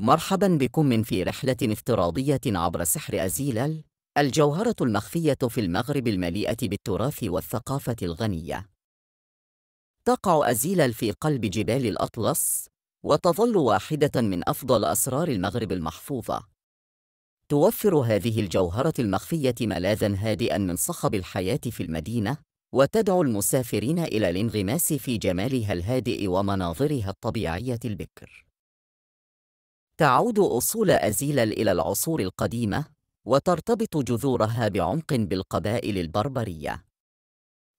مرحبا بكم من في رحلة افتراضية عبر سحر أزيلال الجوهرة المخفية في المغرب المليئة بالتراث والثقافة الغنية تقع أزيلال في قلب جبال الأطلس وتظل واحدة من أفضل أسرار المغرب المحفوظة توفر هذه الجوهرة المخفية ملاذا هادئا من صخب الحياة في المدينة وتدعو المسافرين إلى الانغماس في جمالها الهادئ ومناظرها الطبيعية البكر تعود أصول أزيلل إلى العصور القديمة وترتبط جذورها بعمق بالقبائل البربرية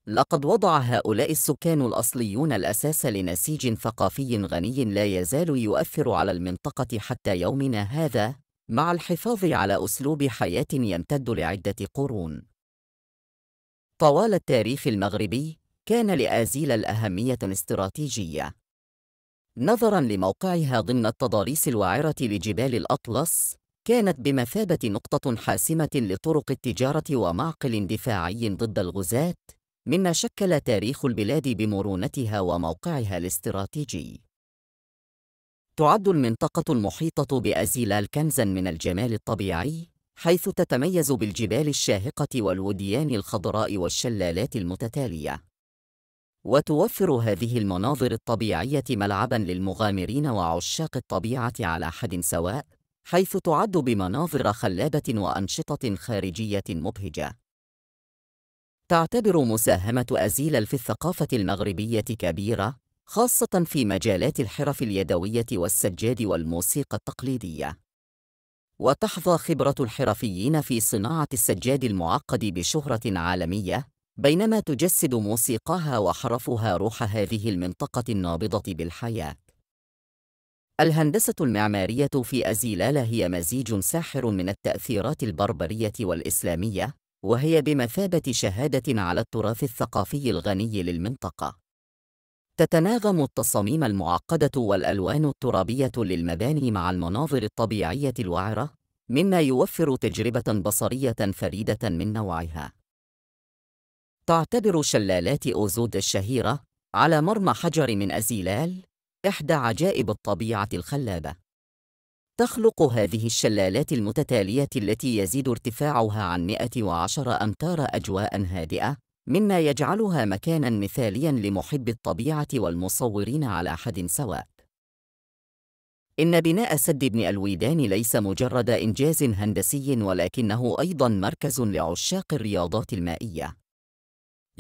لقد وضع هؤلاء السكان الأصليون الأساس لنسيج ثقافي غني لا يزال يؤثر على المنطقة حتى يومنا هذا مع الحفاظ على أسلوب حياة يمتد لعدة قرون طوال التاريخ المغربي كان لآزيل الأهمية استراتيجية نظراً لموقعها ضمن التضاريس الوعرة لجبال الأطلس، كانت بمثابة نقطة حاسمة لطرق التجارة ومعقل دفاعي ضد الغزاة، مما شكل تاريخ البلاد بمرونتها وموقعها الاستراتيجي. تعد المنطقة المحيطة بأزيلال كنزاً من الجمال الطبيعي، حيث تتميز بالجبال الشاهقة والوديان الخضراء والشلالات المتتالية. وتوفر هذه المناظر الطبيعية ملعباً للمغامرين وعشاق الطبيعة على حد سواء، حيث تعد بمناظر خلابة وأنشطة خارجية مبهجة. تعتبر مساهمة أزيلل في الثقافة المغربية كبيرة، خاصة في مجالات الحرف اليدوية والسجاد والموسيقى التقليدية. وتحظى خبرة الحرفيين في صناعة السجاد المعقد بشهرة عالمية، بينما تجسد موسيقاها وحرفها روح هذه المنطقة النابضة بالحياة. الهندسة المعمارية في أزيلالة هي مزيج ساحر من التأثيرات البربرية والإسلامية، وهي بمثابة شهادة على التراث الثقافي الغني للمنطقة. تتناغم التصاميم المعقدة والألوان الترابية للمباني مع المناظر الطبيعية الوعرة، مما يوفر تجربة بصرية فريدة من نوعها. تعتبر شلالات أوزود الشهيرة على مرمى حجر من أزيلال إحدى عجائب الطبيعة الخلابة. تخلق هذه الشلالات المتتالية التي يزيد ارتفاعها عن 110 أمتار أجواء هادئة، مما يجعلها مكاناً مثالياً لمحب الطبيعة والمصورين على حد سواء. إن بناء سد ابن الويدان ليس مجرد إنجاز هندسي ولكنه أيضاً مركز لعشاق الرياضات المائية.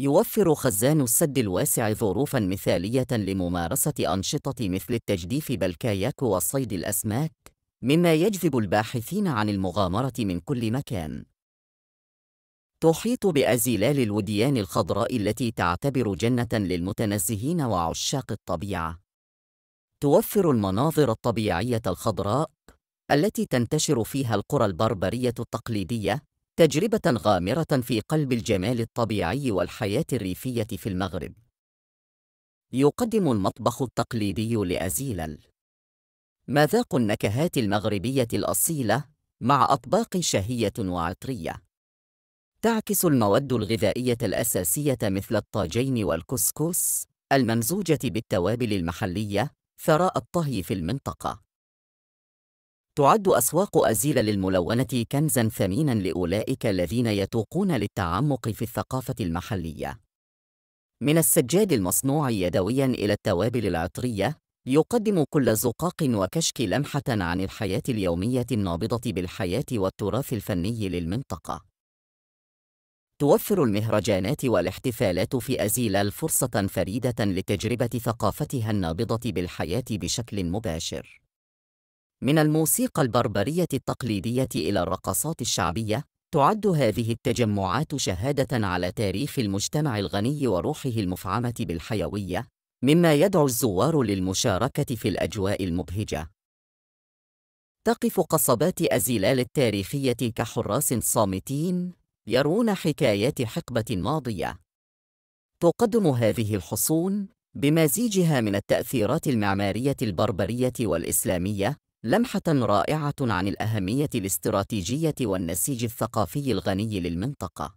يوفر خزان السد الواسع ظروفا مثالية لممارسة أنشطة مثل التجديف بالكاياك والصيد الأسماك، مما يجذب الباحثين عن المغامرة من كل مكان. تحيط بأزلال الوديان الخضراء التي تعتبر جنة للمتنزهين وعشاق الطبيعة. توفر المناظر الطبيعية الخضراء التي تنتشر فيها القرى البربرية التقليدية تجربة غامرة في قلب الجمال الطبيعي والحياة الريفية في المغرب. يقدم المطبخ التقليدي لأزيلل مذاق النكهات المغربية الأصيلة مع أطباق شهية وعطرية. تعكس المواد الغذائية الأساسية مثل الطاجين والكسكس الممزوجة بالتوابل المحلية ثراء الطهي في المنطقة. تعد أسواق أزيل للملونة كنزاً ثميناً لأولئك الذين يتوقون للتعمق في الثقافة المحلية. من السجاد المصنوع يدوياً إلى التوابل العطرية، يقدم كل زقاق وكشك لمحة عن الحياة اليومية النابضة بالحياة والتراث الفني للمنطقة. توفر المهرجانات والاحتفالات في أزيلال الفرصة فريدة لتجربة ثقافتها النابضة بالحياة بشكل مباشر. من الموسيقى البربرية التقليدية إلى الرقصات الشعبية تعد هذه التجمعات شهادة على تاريخ المجتمع الغني وروحه المفعمة بالحيوية مما يدعو الزوار للمشاركة في الأجواء المبهجة تقف قصبات أزيلال التاريخية كحراس صامتين يرون حكايات حقبة ماضية تقدم هذه الحصون بمزيجها من التأثيرات المعمارية البربرية والإسلامية لمحة رائعة عن الأهمية الاستراتيجية والنسيج الثقافي الغني للمنطقة.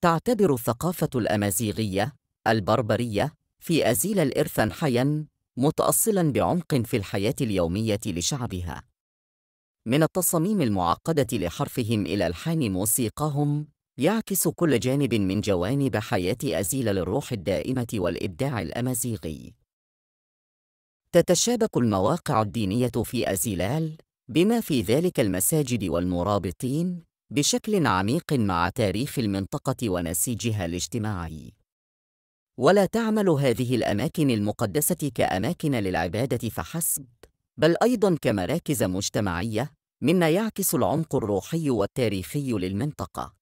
تعتبر الثقافة الأمازيغية البربرية في أزيل الإرث حياً متأصلاً بعمق في الحياة اليومية لشعبها. من التصاميم المعقدة لحرفهم إلى ألحان موسيقاهم يعكس كل جانب من جوانب حياة أزيل للروح الدائمة والإبداع الأمازيغي. تتشابك المواقع الدينية في أزيلال بما في ذلك المساجد والمرابطين بشكل عميق مع تاريخ المنطقة ونسيجها الاجتماعي. ولا تعمل هذه الأماكن المقدسة كأماكن للعبادة فحسب، بل أيضًا كمراكز مجتمعية مما يعكس العمق الروحي والتاريخي للمنطقة.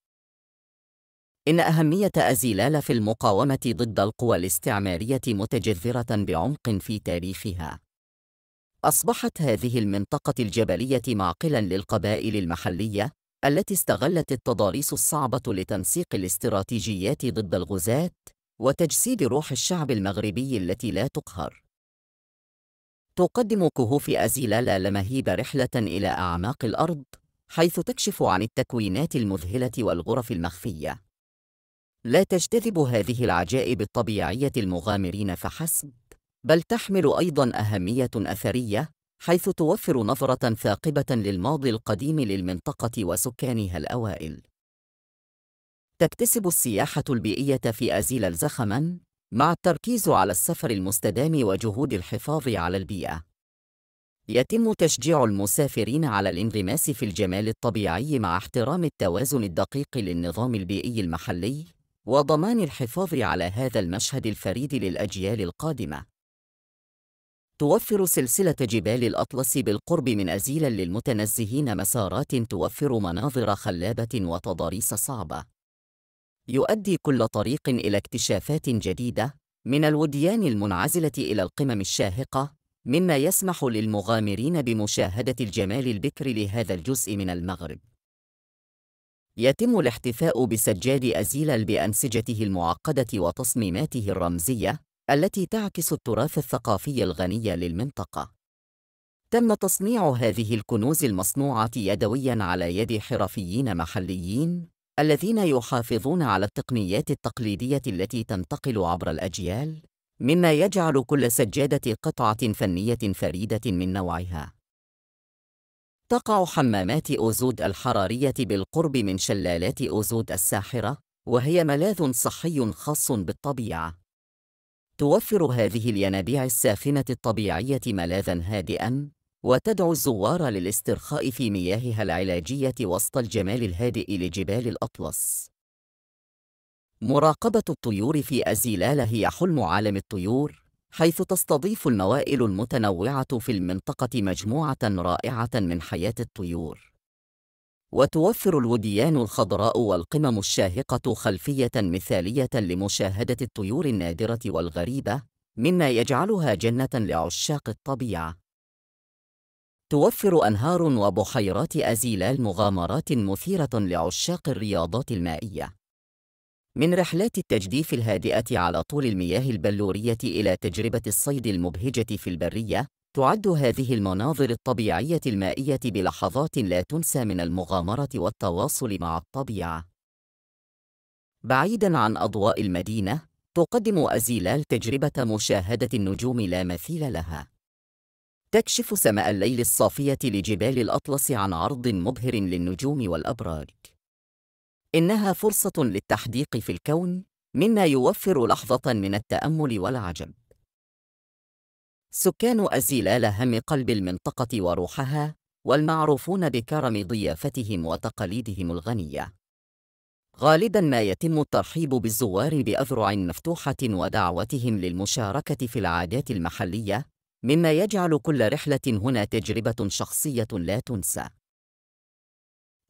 إن أهمية أزيلال في المقاومة ضد القوى الاستعمارية متجذرة بعمق في تاريخها. أصبحت هذه المنطقة الجبلية معقلاً للقبائل المحلية التي استغلت التضاريس الصعبة لتنسيق الاستراتيجيات ضد الغزاة وتجسيد روح الشعب المغربي التي لا تقهر. تقدم كهوف أزيلالا لمهيب رحلة إلى أعماق الأرض حيث تكشف عن التكوينات المذهلة والغرف المخفية. لا تجتذب هذه العجائب الطبيعية المغامرين فحسب، بل تحمل أيضاً أهمية أثرية حيث توفر نظرة ثاقبة للماضي القديم للمنطقة وسكانها الأوائل. تكتسب السياحة البيئية في أزيلال زخماً مع التركيز على السفر المستدام وجهود الحفاظ على البيئة. يتم تشجيع المسافرين على الانغماس في الجمال الطبيعي مع احترام التوازن الدقيق للنظام البيئي المحلي وضمان الحفاظ على هذا المشهد الفريد للأجيال القادمة. توفر سلسلة جبال الأطلس بالقرب من أزيلا للمتنزهين مسارات توفر مناظر خلابة وتضاريس صعبة. يؤدي كل طريق إلى اكتشافات جديدة من الوديان المنعزلة إلى القمم الشاهقة، مما يسمح للمغامرين بمشاهدة الجمال البكر لهذا الجزء من المغرب. يتم الاحتفاء بسجاد أزيلل بأنسجته المعقدة وتصميماته الرمزية التي تعكس التراث الثقافي الغني للمنطقة. تم تصنيع هذه الكنوز المصنوعة يدوياً على يد حرفيين محليين الذين يحافظون على التقنيات التقليدية التي تنتقل عبر الأجيال، مما يجعل كل سجادة قطعة فنية فريدة من نوعها. تقع حمامات أوزود الحرارية بالقرب من شلالات أوزود الساحرة وهي ملاذ صحي خاص بالطبيعة توفر هذه الينابيع الساخنة الطبيعية ملاذا هادئا وتدعو الزوار للاسترخاء في مياهها العلاجية وسط الجمال الهادئ لجبال الأطلس مراقبة الطيور في أزيلال هي حلم عالم الطيور حيث تستضيف الموائل المتنوعة في المنطقة مجموعة رائعة من حياة الطيور وتوفر الوديان الخضراء والقمم الشاهقة خلفية مثالية لمشاهدة الطيور النادرة والغريبة مما يجعلها جنة لعشاق الطبيعة توفر أنهار وبحيرات أزيلال مغامرات مثيرة لعشاق الرياضات المائية من رحلات التجديف الهادئة على طول المياه البلورية إلى تجربة الصيد المبهجة في البرية، تعد هذه المناظر الطبيعية المائية بلحظات لا تنسى من المغامرة والتواصل مع الطبيعة. بعيداً عن أضواء المدينة، تقدم أزيلال تجربة مشاهدة النجوم لا مثيل لها. تكشف سماء الليل الصافية لجبال الأطلس عن عرض مبهر للنجوم والأبراج. إنها فرصة للتحديق في الكون مما يوفر لحظة من التأمل والعجب. سكان أزيلال هم قلب المنطقة وروحها والمعروفون بكرم ضيافتهم وتقاليدهم الغنية. غالبا ما يتم الترحيب بالزوار بأذرع مفتوحة ودعوتهم للمشاركة في العادات المحلية مما يجعل كل رحلة هنا تجربة شخصية لا تنسى.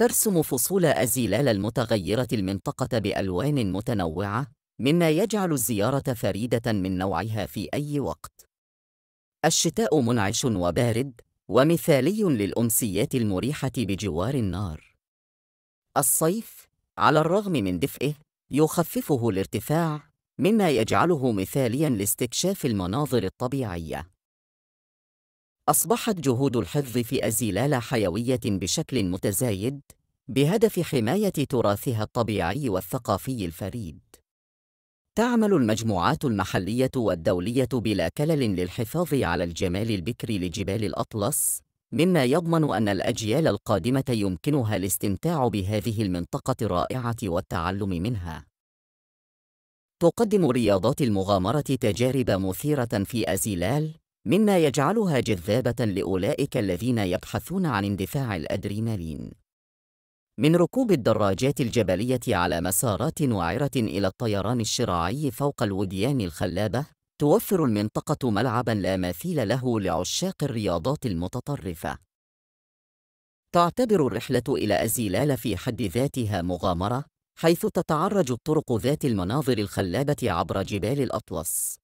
ترسم فصول أزيلال المتغيرة المنطقة بألوان متنوعة مما يجعل الزيارة فريدة من نوعها في أي وقت الشتاء منعش وبارد ومثالي للأمسيات المريحة بجوار النار الصيف على الرغم من دفئه يخففه الارتفاع مما يجعله مثالياً لاستكشاف المناظر الطبيعية أصبحت جهود الحفظ في أزيلال حيوية بشكل متزايد بهدف حماية تراثها الطبيعي والثقافي الفريد. تعمل المجموعات المحلية والدولية بلا كلل للحفاظ على الجمال البكري لجبال الأطلس، مما يضمن أن الأجيال القادمة يمكنها الاستمتاع بهذه المنطقة الرائعة والتعلم منها. تقدم رياضات المغامرة تجارب مثيرة في أزيلال مما يجعلها جذابة لأولئك الذين يبحثون عن اندفاع الأدرينالين. من ركوب الدراجات الجبلية على مسارات وعرة إلى الطيران الشراعي فوق الوديان الخلابة، توفر المنطقة ملعبًا لا مثيل له لعشاق الرياضات المتطرفة. تعتبر الرحلة إلى أزيلال في حد ذاتها مغامرة، حيث تتعرج الطرق ذات المناظر الخلابة عبر جبال الأطلس.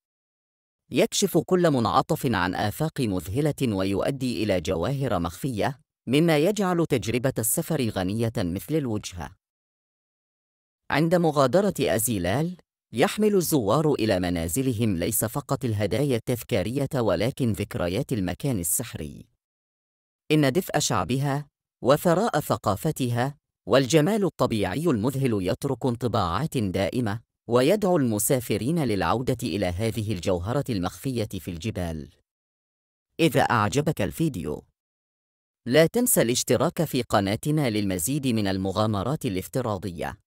يكشف كل منعطف عن آفاق مذهلة ويؤدي إلى جواهر مخفية مما يجعل تجربة السفر غنية مثل الوجهة عند مغادرة أزيلال يحمل الزوار إلى منازلهم ليس فقط الهدايا التذكارية ولكن ذكريات المكان السحري إن دفء شعبها وثراء ثقافتها والجمال الطبيعي المذهل يترك انطباعات دائمة ويدعو المسافرين للعودة إلى هذه الجوهرة المخفية في الجبال. إذا أعجبك الفيديو، لا تنسى الاشتراك في قناتنا للمزيد من المغامرات الافتراضية.